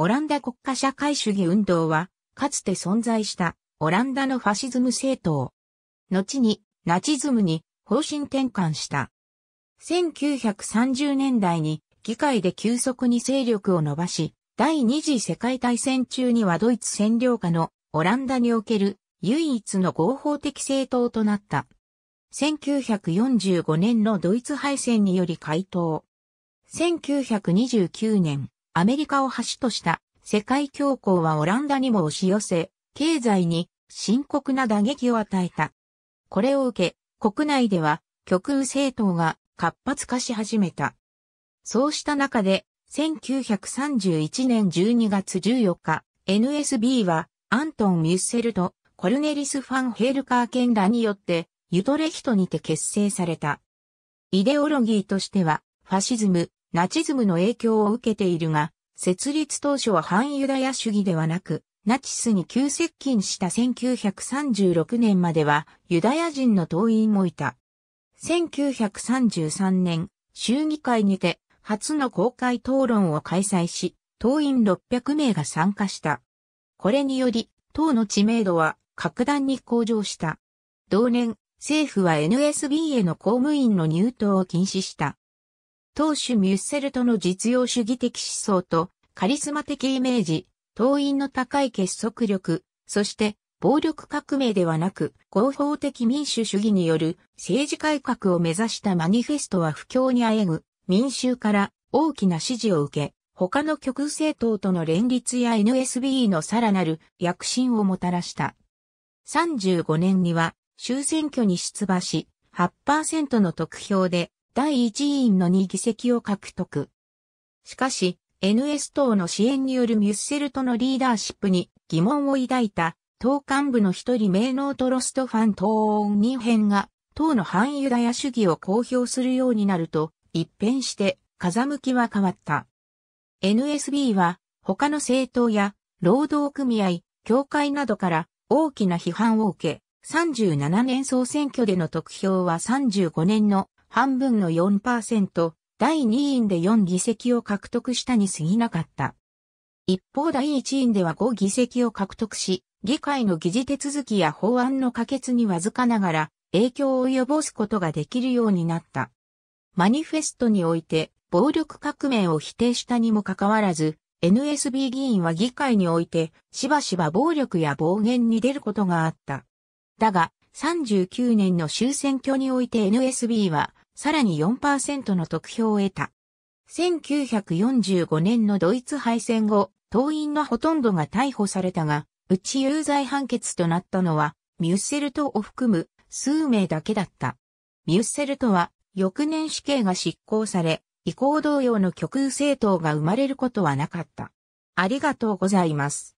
オランダ国家社会主義運動は、かつて存在したオランダのファシズム政党。後にナチズムに方針転換した。1930年代に議会で急速に勢力を伸ばし、第二次世界大戦中にはドイツ占領下のオランダにおける唯一の合法的政党となった。1945年のドイツ敗戦により解党。1929年、アメリカを橋とした世界恐慌はオランダにも押し寄せ、経済に深刻な打撃を与えた。これを受け、国内では極右政党が活発化し始めた。そうした中で、1931年12月14日、NSB はアントン・ミュッセルとコルネリス・ファン・ヘルカー県らによってユトレヒトにて結成された。イデオロギーとしては、ファシズム、ナチズムの影響を受けているが、設立当初は反ユダヤ主義ではなく、ナチスに急接近した1936年まではユダヤ人の党員もいた。1933年、衆議会にて初の公開討論を開催し、党員600名が参加した。これにより、党の知名度は格段に向上した。同年、政府は NSB への公務員の入党を禁止した。当主ミュッセルとの実用主義的思想とカリスマ的イメージ、党員の高い結束力、そして暴力革命ではなく合法的民主主義による政治改革を目指したマニフェストは不況にあえぐ民衆から大きな支持を受け、他の極右政党との連立や NSB のさらなる躍進をもたらした。35年には、終選挙に出馬し、8%の得票で第一委員の2議席を獲得。しかし、NS 党の支援によるミュッセルとのリーダーシップに疑問を抱いた党幹部の一人名のトロストファン党音人編が党の反ユダヤ主義を公表するようになると一変して風向きは変わった。NSB は他の政党や労働組合、協会などから大きな批判を受け、37年総選挙での得票は35年の半分の4%、第2院で4議席を獲得したに過ぎなかった。一方第1院では5議席を獲得し、議会の議事手続きや法案の可決にわずかながら影響を及ぼすことができるようになった。マニフェストにおいて暴力革命を否定したにもかかわらず、NSB 議員は議会においてしばしば暴力や暴言に出ることがあった。だが、39年の終選挙において NSB はさらに4%の得票を得た。1945年のドイツ敗戦後、党員のほとんどが逮捕されたが、うち有罪判決となったのは、ミュッセルトを含む数名だけだった。ミュッセルトは、翌年死刑が執行され、以降同様の極右政党が生まれることはなかった。ありがとうございます。